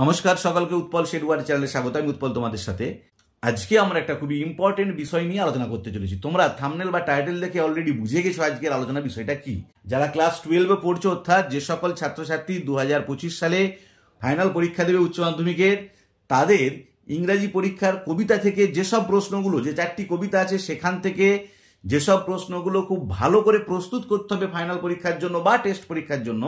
নমস্কার সকলকে উৎপল শেডওয়ার চ্যানেলে স্বাগত আমি উৎপল তোমাদের সাথে আজকে আমরা একটা খুবই ইম্পর্টেন্ট বিষয় নিয়ে আলোচনা করতে চলেছি তোমরা থামনেল বা টাইটেল দেখে অলরেডি বুঝে গেছো আজকের আলোচনা বিষয়টা কি যারা ক্লাস টুয়েলভে পড়ছো অর্থাৎ যে সকল ছাত্রছাত্রী দু সালে ফাইনাল পরীক্ষা দেবে উচ্চ মাধ্যমিকের তাদের ইংরাজি পরীক্ষার কবিতা থেকে যেসব প্রশ্নগুলো যে চারটি কবিতা আছে সেখান থেকে যেসব প্রশ্নগুলো খুব ভালো করে প্রস্তুত করতে হবে ফাইনাল পরীক্ষার জন্য বা টেস্ট পরীক্ষার জন্য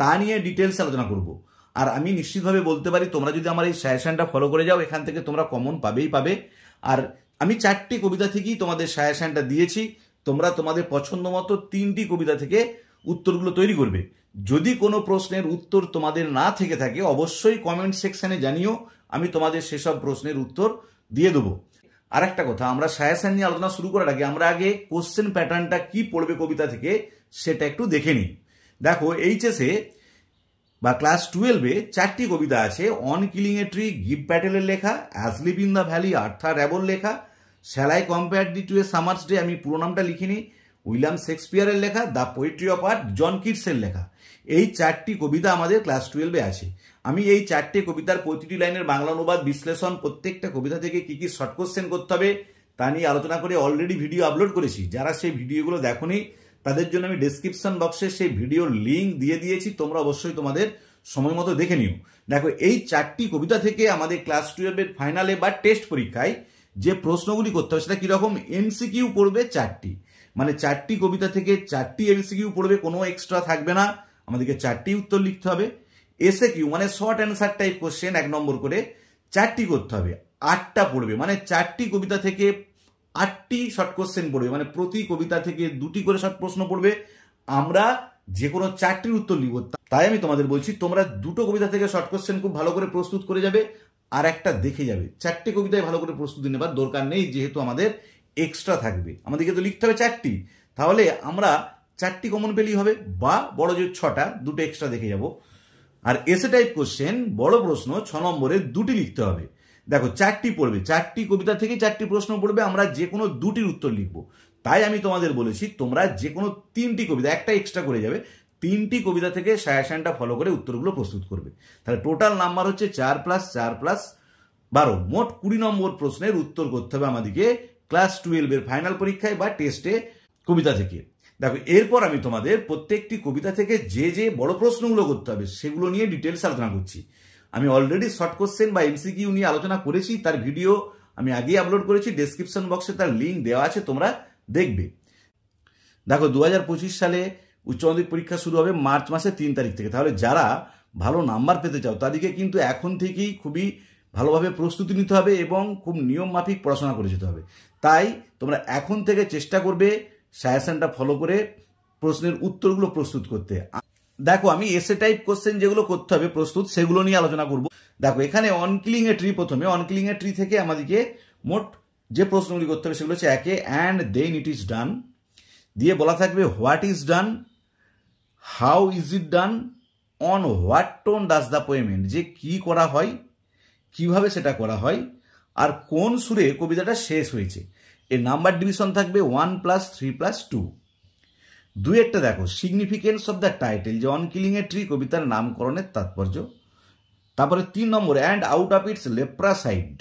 তা নিয়ে ডিটেলস আলোচনা করবো আর আমি নিশ্চিতভাবে বলতে পারি তোমরা যদি আমার এই সায়াসানটা ফলো করে যাও এখান থেকে তোমরা কমন পাবেই পাবে আর আমি চারটি কবিতা থেকেই তোমাদের সায়াসানটা দিয়েছি তোমরা তোমাদের পছন্দ মতো তিনটি কবিতা থেকে উত্তরগুলো তৈরি করবে যদি কোনো প্রশ্নের উত্তর তোমাদের না থেকে থাকে অবশ্যই কমেন্ট সেকশানে জানিও আমি তোমাদের সেসব প্রশ্নের উত্তর দিয়ে দেবো আর একটা কথা আমরা সায়াসান নিয়ে আলোচনা শুরু করার আগে আমরা আগে কোশ্চেন প্যাটার্নটা কি পড়বে কবিতা থেকে সেটা একটু দেখে নিই দেখো এইচএসে বা ক্লাস টুয়েলভে চারটি কবিতা আছে on killing a tree Gieve প্যাটেলের লেখা asleep in the valley Arthur Rimbaud লেখা shall I compare thee to a summer's day আমি পুরো নামটা লিখিনি উইলিয়াম শেক্সপিয়ারের লেখা the poetry of earth John কিটসের লেখা এই চারটি কবিতা আমাদের ক্লাস টুয়েলভে আছে আমি এই চারটি কবিতার প্রতিটি লাইনের বাংলা অনুবাদ বিশ্লেষণ প্রত্যেকটা কবিতা থেকে কী কী শর্ট কোশ্চেন করতে হবে তা নিয়ে আলোচনা করে অলরেডি ভিডিও আপলোড করেছি যারা সেই ভিডিওগুলো দেখো তাদের জন্য আমি ডেসক্রিপশন বক্সে সেই ভিডিওর লিঙ্ক দিয়ে দিয়েছি তোমরা অবশ্যই তোমাদের সময় মতো দেখে নিও দেখো এই চারটি কবিতা থেকে আমাদের ক্লাস টুয়েলভের ফাইনালে বা টেস্ট পরীক্ষায় যে প্রশ্নগুলি করতে হবে সেটা কীরকম এমসিকিউ পড়বে চারটি মানে চারটি কবিতা থেকে চারটি এমসিকিউ পড়বে কোনো এক্সট্রা থাকবে না আমাদেরকে চারটি উত্তর লিখতে হবে এসে কিউ মানে শর্ট অ্যান্সার টাইপ কোশ্চেন এক নম্বর করে চারটি করতে হবে আটটা পড়বে মানে চারটি কবিতা থেকে আটটি শর্ট কোশ্চেন পড়বে মানে প্রতি কবিতা থেকে দুটি করে শর্ট প্রশ্ন পড়বে আমরা যে কোনো চারটির উত্তর লিখব তাই আমি তোমাদের বলছি তোমরা দুটো কবিতা থেকে শর্ট কোশ্চেন খুব ভালো করে প্রস্তুত করে যাবে আর একটা দেখে যাবে চারটি কবিতায় ভালো করে প্রস্তুতি নেবার দরকার নেই যেহেতু আমাদের এক্সট্রা থাকবে আমাদেরকে তো লিখতে হবে চারটি তাহলে আমরা চারটি কমন পেলেই হবে বা বড় যে ছটা দুটো এক্সট্রা দেখে যাব আর এসে টাইপ কোশ্চেন বড় প্রশ্ন ছ নম্বরে দুটি লিখতে হবে দেখো চারটি পড়বে চারটি কবিতা থেকে চারটি প্রশ্ন পড়বে আমরা যে কোনো দুটির উত্তর লিখব তাই আমি তোমাদের বলেছি তোমরা যে কোনো তিনটি কবিতা একটা এক্সট্রা করে যাবে তিনটি কবিতা থেকে সায়াসানটা ফলো করে উত্তরগুলো প্রস্তুত করবে তাহলে টোটাল নাম্বার হচ্ছে চার প্লাস চার প্লাস বারো মোট কুড়ি নম্বর প্রশ্নের উত্তর করতে হবে আমাদেরকে ক্লাস টুয়েলভের ফাইনাল পরীক্ষায় বা টেস্টে কবিতা থেকে দেখো এরপর আমি তোমাদের প্রত্যেকটি কবিতা থেকে যে যে বড় প্রশ্নগুলো করতে হবে সেগুলো নিয়ে ডিটেলস আলোচনা করছি আমি অলরেডি শর্ট কোশ্চেন বা এমসিকিউ নিয়ে আলোচনা করেছি তার ভিডিও আমি আগেই আপলোড করেছি ডেসক্রিপশন বক্সে তার লিঙ্ক দেওয়া আছে তোমরা দেখবে দেখো দু সালে উচ্চ মাধ্যমিক পরীক্ষা শুরু হবে মার্চ মাসের তিন তারিখ থেকে তাহলে যারা ভালো নাম্বার পেতে চাও তাদেরকে কিন্তু এখন থেকেই খুবই ভালোভাবে প্রস্তুতি নিতে হবে এবং খুব নিয়ম মাফিক পড়াশোনা করে যেতে হবে তাই তোমরা এখন থেকে চেষ্টা করবে সায়াসানটা ফলো করে প্রশ্নের উত্তরগুলো প্রস্তুত করতে দেখো আমি এসে টাইপ কোশ্চেন যেগুলো করতে হবে প্রস্তুত সেগুলো নিয়ে আলোচনা করব দেখো এখানে অনকিলিং এ ট্রি প্রথমে অনকিলিং এ ট্রি থেকে আমাদেরকে মোট যে প্রশ্নগুলি করতে হবে সেগুলো হচ্ছে একে and then it is done দিয়ে বলা থাকবে what is done how is it done on what tone does the payment যে কি করা হয় কিভাবে সেটা করা হয় আর কোন সুরে কবিতাটা শেষ হয়েছে এর নাম্বার ডিভিশন থাকবে one plus three plus two দু একটা দেখো সিগনিফিকেন্স অফ দ্য টাইটেল যে অন কিলিং এ ট্রি কবিতার নামকরণের তাৎপর্য তারপরে তিন নম্বর and out of its leprous hide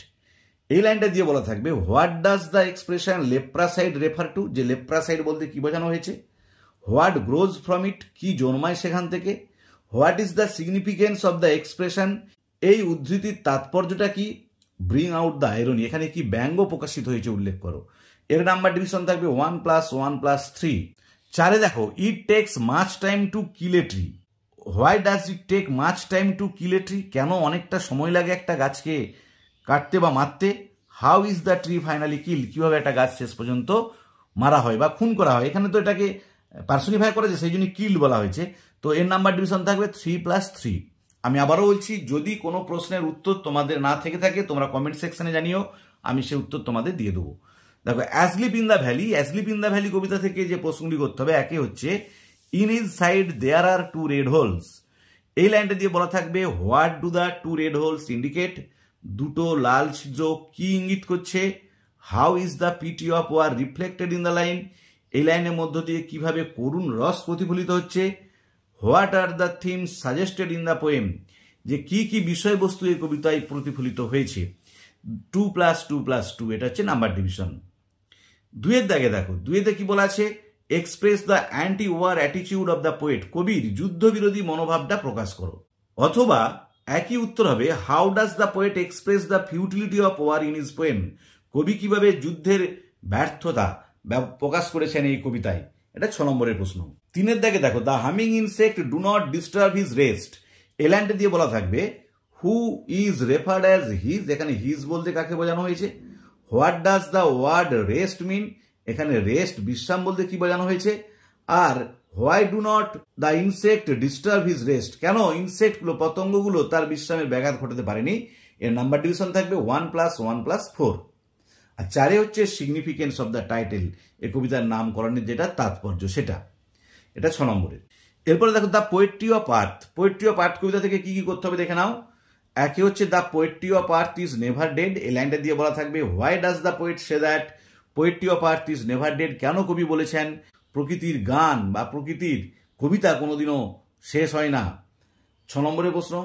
এই লাইনটা দিয়ে বলা থাকবে what does the expression leprous hide refer to যে লেপ্রাসাইড বলতে কী বোঝানো হয়েছে হোয়াট গ্রোজ ফ্রম ইট কী জন্মায় সেখান থেকে what is the significance of the expression এই উদ্ধৃতির তাৎপর্যটা কি ব্রিং আউট দ্য আয়রনি এখানে কি ব্যঙ্গ প্রকাশিত হয়েছে উল্লেখ করো এর নাম্বার ডিভিশন থাকবে one plus one plus three চারে দেখো it takes much time to kill a tree why does it take much time to kill a tree কেন অনেকটা সময় লাগে একটা গাছকে কাটতে বা মারতে how is the tree finally kill কীভাবে একটা গাছ শেষ পর্যন্ত মারা হয় বা খুন করা হয় এখানে তো এটাকে করা করেছে সেই জন্য কিল বলা হয়েছে তো এর নাম্বার ডিভিশন থাকবে থ্রি প্লাস থ্রি আমি আবারও বলছি যদি কোনো প্রশ্নের উত্তর তোমাদের না থেকে থাকে তোমরা কমেন্ট সেকশনে জানিও আমি সে উত্তর তোমাদের দিয়ে দেবো দেখো asleep in the valley asleep in the valley কবিতা থেকে যে প্রশ্নগুলি করতে হবে একে হচ্ছে in his side there are two red holes এই লাইনটা দিয়ে বলা থাকবে what do the two red holes indicate দুটো লাল চোখ কি ইঙ্গিত করছে how is the pity of war reflected in the line এই লাইনের মধ্য দিয়ে কিভাবে করুণ রস প্রতিফলিত হচ্ছে what are the theme suggested in the poem যে কি কি বিষয়বস্তু এই কবিতায় প্রতিফলিত হয়েছে two plus two plus two এটা হচ্ছে নাম্বার ডিভিশন দুয়ের দাগে দেখো দুয়েতে কি বলা আছে এক্সপ্রেস দ্য অ্যান্টি ওয়ার অ্যাটিচিউড অব দ্য পোয়েট কবির যুদ্ধবিরোধী মনোভাবটা প্রকাশ করো অথবা একই উত্তর হবে how does the poet express the futility of war in his poem কবি কিভাবে যুদ্ধের ব্যর্থতা প্রকাশ করেছেন এই কবিতায় এটা ছ নম্বরের প্রশ্ন তিনের দাগে দেখো the humming insect do not disturb his rest এল্যান্ডে দিয়ে বলা থাকবে who is referred as his এখানে হিজ বলতে কাকে বোঝানো হয়েছে what does the word rest mean এখানে রেস্ট বিশ্রাম বলতে কি বোঝানো হয়েছে আর why do not the insect disturb his rest কেন ইনসেক্টগুলো পতঙ্গগুলো তার বিশ্রামের ব্যাঘাত ঘটাতে পারেনি এর নাম্বার ডিভিশন থাকবে one plus one plus four আর চারে হচ্ছে সিগনিফিকেন্স অব দ্য টাইটেল এ কবিতার নামকরণের যেটা তাৎপর্য সেটা এটা ছ নম্বরের এরপরে দেখো the poetry of earth poetry of earth কবিতা থেকে কি কি করতে হবে দেখে নাও একই হচ্ছে the poetry of earth is never dead এই লাইনটা দিয়ে বলা থাকবে why does the poet say that poetry of earth is never dead কেন কবি বলেছেন প্রকৃতির গান বা প্রকৃতির কবিতা কোনোদিনও শেষ হয় না ছ নম্বরের প্রশ্ন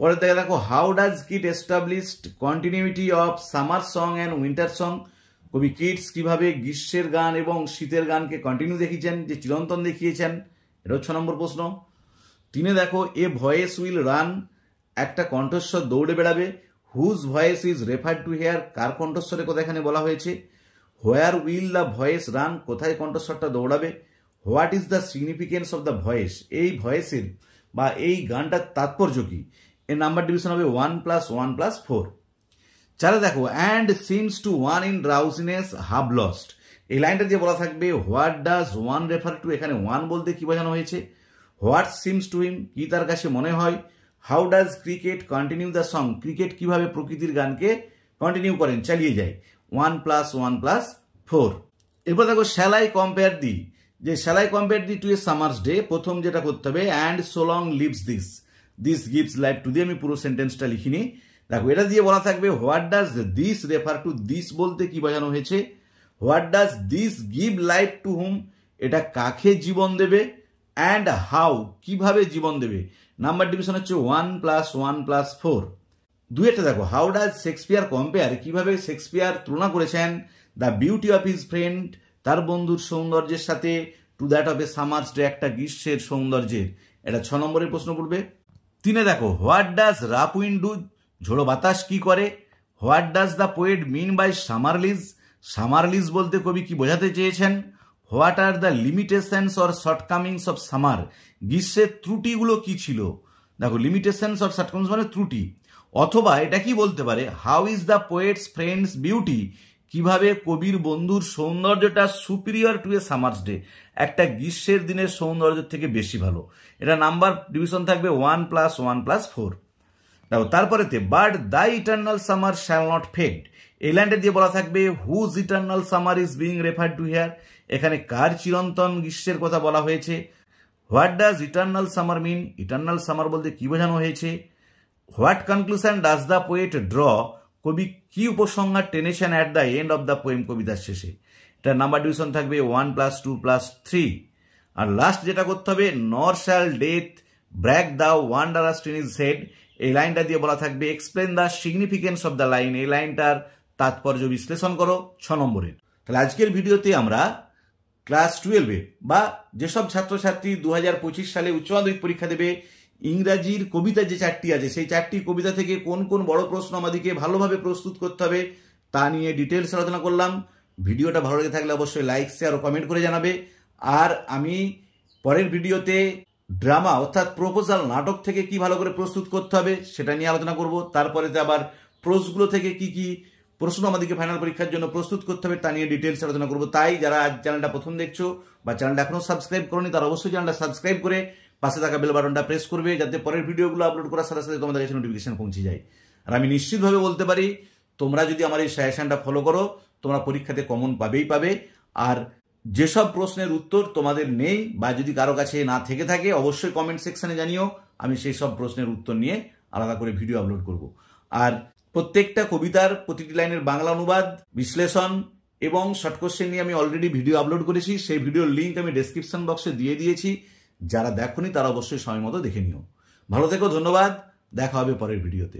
পরে দেখে দেখো how does Keats established continuity of summer song and winter song কবি কিটস কিভাবে গ্রীষ্মের গান এবং শীতের গানকে কন্টিনিউ দেখিয়েছেন যে চিরন্তন দেখিয়েছেন এটা ছ নম্বর প্রশ্ন তিনে দেখো এ ভয়েস উইল রান একটা কণ্ঠস্বর দৌড়ে বেড়াবে whose voice is refer to here কার কণ্ঠস্বরে কথা এখানে বলা হয়েছে where will the voice run কোথায় কণ্ঠস্বরটা দৌড়াবে what is the significance of the voice এই ভয়েসের বা এই গানটার তাৎপর্য কি এর নাম্বার ডিভিশন হবে one plus one plus four চারা দেখো and seems to one in drowsiness half lost এই লাইনটা যে বলা থাকবে what does one refer to এখানে ওয়ান বলতে কি বোঝানো হয়েছে হোয়াট সিমস টু হিম কি তার কাছে মনে হয় how does cricket continue the song cricket কিভাবে প্রকৃতির গানকে কন্টিনিউ করেন চালিয়ে যায় one plus one plus four এরপর দেখো শ্যালাই কম্পেয়ার দি যে shall I compare thee to a summer's day প্রথম যেটা করতে হবে and so long lives this this gives life to দিয়ে আমি পুরো সেন্টেন্সটা লিখিনি দেখো এটা দিয়ে বলা থাকবে what does this refer to this বলতে কি বোঝানো হয়েছে what does this give life to hmm এটা কাকে জীবন দেবে অ্যান্ড হাউ কিভাবে জীবন দেবে নাম্বার ডিভিশন হচ্ছে one plus one plus four দু একটা দেখো হাউ ডাজ শেক্সপিয়ার কম্পেয়ার কিভাবে শেক্সপিয়ার তুলনা করেছেন the beauty of his friend তার বন্ধুর সৌন্দর্যের সাথে to that of a summer's day একটা গ্রীষ্মের সৌন্দর্যের এটা ছ নম্বরের প্রশ্ন করবে তিনে দেখো হোয়াট ডাজ রাপ উইন্ডু ঝোড়ো বাতাস কি করে what does the poet mean by summer lease summer lease বলতে কবি কি বোঝাতে চেয়েছেন what are the limitations or shortcomings of summer গ্রীষ্মের ত্রুটিগুলো কি ছিল দেখো লিমিটেশনস অর শর্টকামিংস মানে ত্রুটি অথবা এটা কি বলতে পারে how is the poet's friend's beauty কিভাবে কবির বন্ধুর সৌন্দর্যটা superior to a summer's day একটা গ্রীষ্মের দিনের সৌন্দর্যের থেকে বেশি ভালো এটা নাম্বার ডিভিশন থাকবে one plus one plus four দেখো তারপরেতে but the eternal summer shall not fade এই ল্যান্ডে দিয়ে বলা থাকবে whose eternal summer is being refer to here এখানে কার চিরন্তন গ্রীষ্মের কথা বলা হয়েছে what does eternal summer mean eternal summer বলতে কি বোঝানো হয়েছে what conclusion does the poet draw কবি কি উপসংহার টেনেছেন at the end of the poem কবিতার শেষে এটা নাম্বার ডিভিশন থাকবে one plus two plus three আর লাস্ট যেটা করতে হবে nor shall death brag the wanderest in his head এই লাইনটা দিয়ে বলা থাকবে explain the significance of the line এই লাইনটার তাৎপর্য বিশ্লেষণ করো ছ নম্বরের তাহলে আজকের ভিডিওতে আমরা ক্লাস টুয়েলভে বা যেসব ছাত্রছাত্রী দু হাজার পঁচিশ সালে উচ্চ মাধ্যমিক পরীক্ষা দেবে ইংরাজির কবিতা যে চারটি আছে সেই চারটি কবিতা থেকে কোন কোন বড় প্রশ্ন আমাদেরকে ভালোভাবে প্রস্তুত করতে হবে তা নিয়ে ডিটেলস আলোচনা করলাম ভিডিওটা ভালো লেগে থাকলে অবশ্যই লাইক শেয়ার ও কমেন্ট করে জানাবে আর আমি পরের ভিডিওতে ড্রামা অর্থাৎ প্রপোজাল নাটক থেকে কি ভালো করে প্রস্তুত করতে হবে সেটা নিয়ে আলোচনা করব তারপরে আবার প্রোজগুলো থেকে কি কি প্রশ্ন আমাদেরকে ফাইনাল পরীক্ষার জন্য প্রস্তুত করতে হবে তা নিয়ে ডিটেলস আলোচনা করবো তাই যারা চ্যানেলটা প্রথম দেখছো বা চ্যানেলটা এখনও সাবস্ক্রাইব করনি তারা অবশ্যই চ্যানেলটা সাবস্ক্রাইব করে পাশে থাকা বেল বাটনটা প্রেস করবে যাতে পরের ভিডিওগুলো আপলোড করার সাথে সাথে তোমাদের কাছে নোটিফিকেশন পৌঁছে যায় আর আমি নিশ্চিতভাবে বলতে পারি তোমরা যদি আমার এই সাজেশনটা ফলো করো তোমরা পরীক্ষাতে কমন পাবেই পাবে আর যেসব প্রশ্নের উত্তর তোমাদের নেই বা যদি কারো কাছে না থেকে থাকে অবশ্যই কমেন্ট সেকশনে জানিও আমি সেই সব প্রশ্নের উত্তর নিয়ে আলাদা করে ভিডিও আপলোড করব আর প্রত্যেকটা কবিতার প্রতিটি লাইনের বাংলা অনুবাদ বিশ্লেষণ এবং শর্ট কোশ্চেন নিয়ে আমি অলরেডি ভিডিও আপলোড করেছি সেই ভিডিওর লিঙ্ক আমি ডেসক্রিপশন বক্সে দিয়ে দিয়েছি যারা দেখনি তারা অবশ্যই সময় মতো দেখে নিও ভালো থেকো ধন্যবাদ দেখা হবে পরের ভিডিওতে